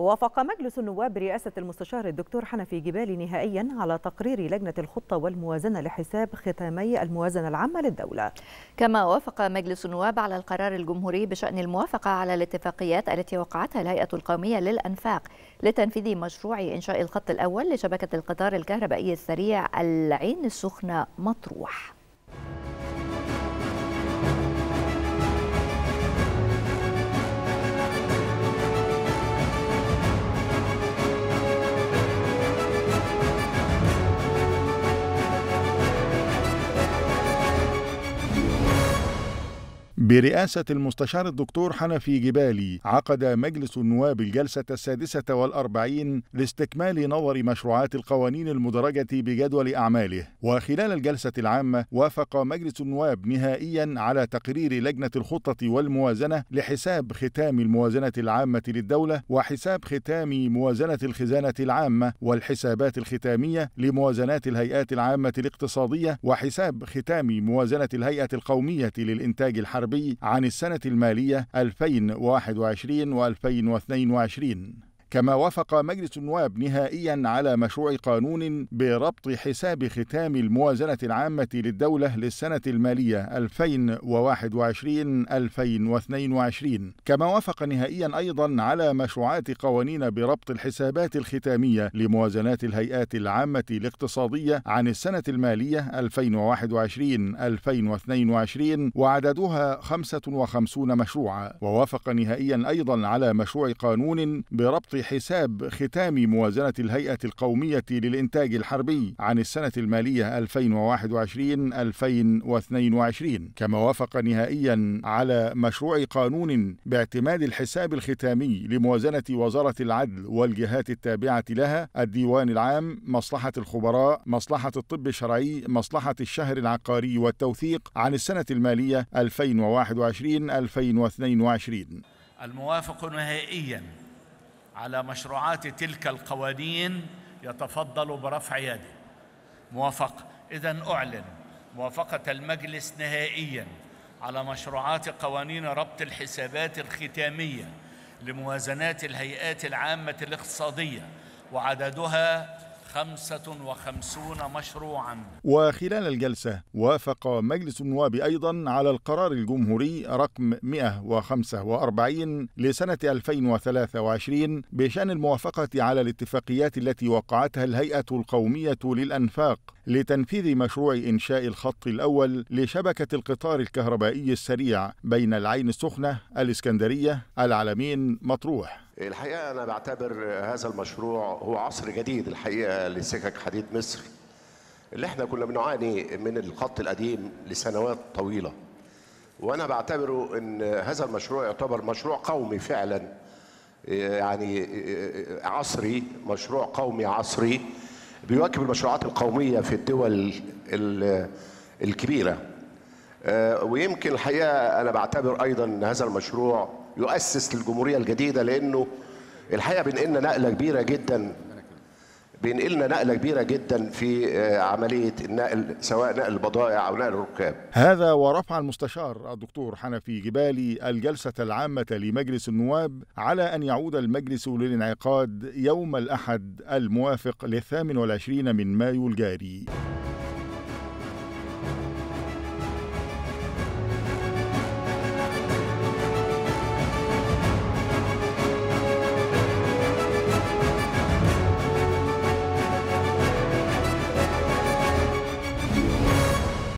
وافق مجلس النواب برئاسة المستشار الدكتور حنفي جبالي نهائيا على تقرير لجنة الخطة والموازنة لحساب ختامي الموازنة العامة للدولة كما وافق مجلس النواب على القرار الجمهوري بشأن الموافقة على الاتفاقيات التي وقعتها الهيئة القومية للأنفاق لتنفيذ مشروع إنشاء الخط الأول لشبكة القطار الكهربائي السريع العين السخنة مطروح برئاسة المستشار الدكتور حنفي جبالي عقد مجلس النواب الجلسة السادسة والأربعين لاستكمال نظر مشروعات القوانين المدرجة بجدول أعماله وخلال الجلسة العامة وافق مجلس النواب نهائيا على تقرير لجنة الخطة والموازنة لحساب ختام الموازنة العامة للدولة وحساب ختام موازنة الخزانة العامة والحسابات الختامية لموازنات الهيئات العامة الاقتصادية وحساب ختام موازنة الهيئة القومية للإنتاج الحربي السنوي عن السنة المالية 2021 و2022 كما وافق مجلس النواب نهائيا على مشروع قانون بربط حساب ختام الموازنة العامة للدولة للسنة المالية 2021-2022 كما وافق نهائيا أيضا على مشروعات قوانين بربط الحسابات الختامية لموازنات الهيئات العامة الاقتصادية عن السنة المالية 2021-2022 وعددها 55 مشروعا ووافق نهائيا أيضا على مشروع قانون بربط حساب ختام موازنة الهيئة القومية للإنتاج الحربي عن السنة المالية 2021-2022 كما وافق نهائيا على مشروع قانون باعتماد الحساب الختامي لموازنة وزارة العدل والجهات التابعة لها الديوان العام مصلحة الخبراء مصلحة الطب الشرعي مصلحة الشهر العقاري والتوثيق عن السنة المالية 2021-2022 الموافق نهائيا على مشروعات تلك القوانين يتفضل برفع يده موافق إذا أعلن موافقة المجلس نهائيا على مشروعات قوانين ربط الحسابات الختامية لموازنات الهيئات العامة الاقتصادية وعددها وخمسون مشروعا وخلال الجلسة وافق مجلس النواب أيضا على القرار الجمهوري رقم 145 لسنة 2023 بشأن الموافقة على الاتفاقيات التي وقعتها الهيئة القومية للأنفاق لتنفيذ مشروع إنشاء الخط الأول لشبكة القطار الكهربائي السريع بين العين السخنة، الإسكندرية، العلمين، مطروح الحقيقه انا بعتبر هذا المشروع هو عصر جديد الحقيقه لسكك حديد مصر اللي احنا كنا بنعاني من الخط القديم لسنوات طويله وانا بعتبره ان هذا المشروع يعتبر مشروع قومي فعلا يعني عصري مشروع قومي عصري بيواكب المشروعات القوميه في الدول الكبيره آه، ويمكن الحقيقه انا بعتبر ايضا هذا المشروع يؤسس للجمهوريه الجديده لانه الحقيقه بينقلنا نقله كبيره جدا بينقلنا نقله كبيره جدا في آه، عمليه النقل سواء نقل البضائع او نقل الركاب. هذا ورفع المستشار الدكتور حنفي جبالي الجلسه العامه لمجلس النواب على ان يعود المجلس للانعقاد يوم الاحد الموافق للثامن والعشرين من مايو الجاري.